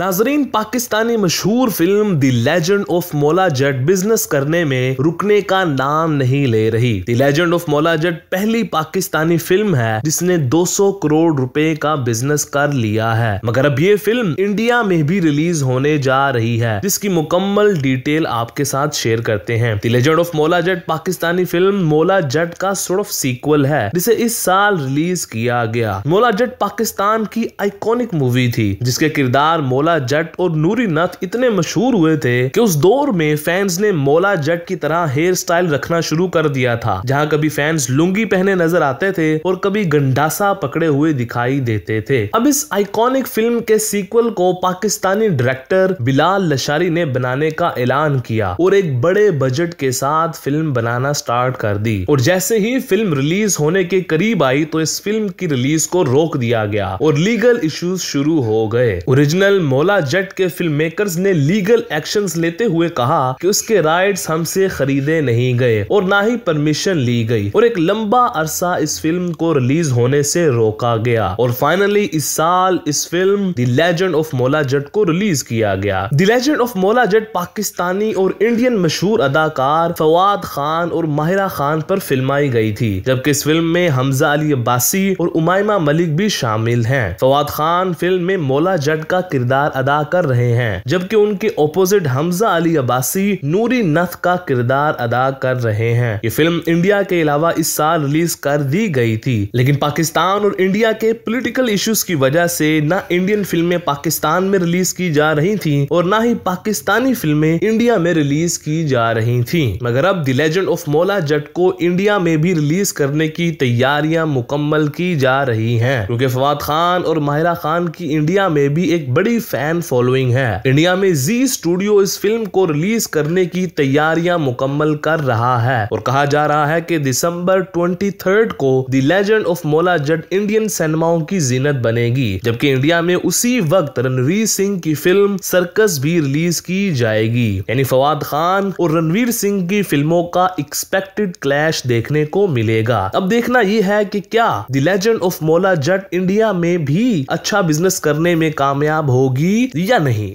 नाजरीन पाकिस्तानी मशहूर film the legend of मोला जट बिजनेस करने में रुकने का नाम नहीं ले रही द लेजेंड ऑफ मोला जट पहली पाकिस्तानी फिल्म है जिसने 200 करोड़ रुपए का बिजनेस कर लिया है मगर अब ये फिल्म इंडिया में भी रिलीज होने जा रही है जिसकी मुकम्मल डिटेल आपके साथ शेयर करते हैं द लेजेंड ऑफ मोला जट पाकिस्तानी फिल्म मोला जट का सुरफ सीक्वल है जिसे इस साल रिलीज किया गया मोला जट पाकिस्तान की आइकॉनिक मूवी थी जिसके किरदार मोला जट और नूरी नथ इतने मशहूर हुए थे कि उस दौर में फैंस ने मोला जट की तरह हेयर स्टाइल रखना शुरू कर दिया था जहां कभी फैंस लुंगी पहने नजर आते थे और कभी गंडासा पकड़े हुए दिखाई देते थे अब इस आइकॉनिक फिल्म के सीक्वल को पाकिस्तानी डायरेक्टर बिलाल लशारी ने बनाने का ऐलान किया और एक बड़े बजट के साथ फिल्म बनाना स्टार्ट कर दी और जैसे ही फिल्म रिलीज होने के करीब आई तो इस फिल्म की रिलीज को रोक दिया गया और लीगल इश्यूज शुरू हो गए ओरिजिनल मोला जेट के फिल्म मेकर्स ने लीगल एक्शन लेते हुए कहा कि उसके राइट्स हमसे खरीदे नहीं गए और ना ही परमिशन ली गई और एक लंबा अरसा इस फिल्म को रिलीज होने से रोका गया और फाइनली इस साल इस फिल्म द लेजेंड ऑफ मोला जट को रिलीज किया गया द लेजेंड ऑफ मोला जट पाकिस्तानी और इंडियन मशहूर अदाकार फवाद खान और माहिरा खान पर फिल्माई गई थी जबकि इस फिल्म में हमजा अली अब्बासी और उमायमा मलिक भी शामिल हैं फवाद खान फिल्म में मोला जट का किरदार किरदार अदा कर रहे हैं जबकि उनके ओपोजिट हमजा अली अब्बासी नूरी नथ का किरदार अदा कर रहे हैं ये फिल्म इंडिया के अलावा इस साल रिलीज कर दी गई थी लेकिन पाकिस्तान और इंडिया के पोलिटिकल इश्यूज की वजह से न इंडियन फिल्में पाकिस्तान में रिलीज की जा रही थी और न ही पाकिस्तानी फिल्में इंडिया में रिलीज की जा रही थी मगर अब द लेजेंड ऑफ मोला जट को इंडिया में भी रिलीज करने की तैयारियां मुकम्मल की जा रही हैं क्योंकि फवाद खान और माहिरा खान की इंडिया में भी एक बड़ी फैन फॉलोइंग है इंडिया में जी स्टूडियो इस फिल्म को रिलीज करने की तैयारियां मुकम्मल कर रहा है और कहा जा रहा है कि दिसंबर 23 को द लेजेंड ऑफ मोला जट इंडियन सिनेमाओं की जीनत बनेगी जबकि इंडिया में उसी वक्त रणवीर सिंह की फिल्म सर्कस भी रिलीज की जाएगी यानी फवाद खान और रणवीर सिंह की फिल्मों का एक्सपेक्टेड क्लैश देखने को मिलेगा अब देखना यह है कि क्या द लेजेंड ऑफ मोला जट इंडिया में भी अच्छा बिजनेस करने में कामयाब होगी होगी या नहीं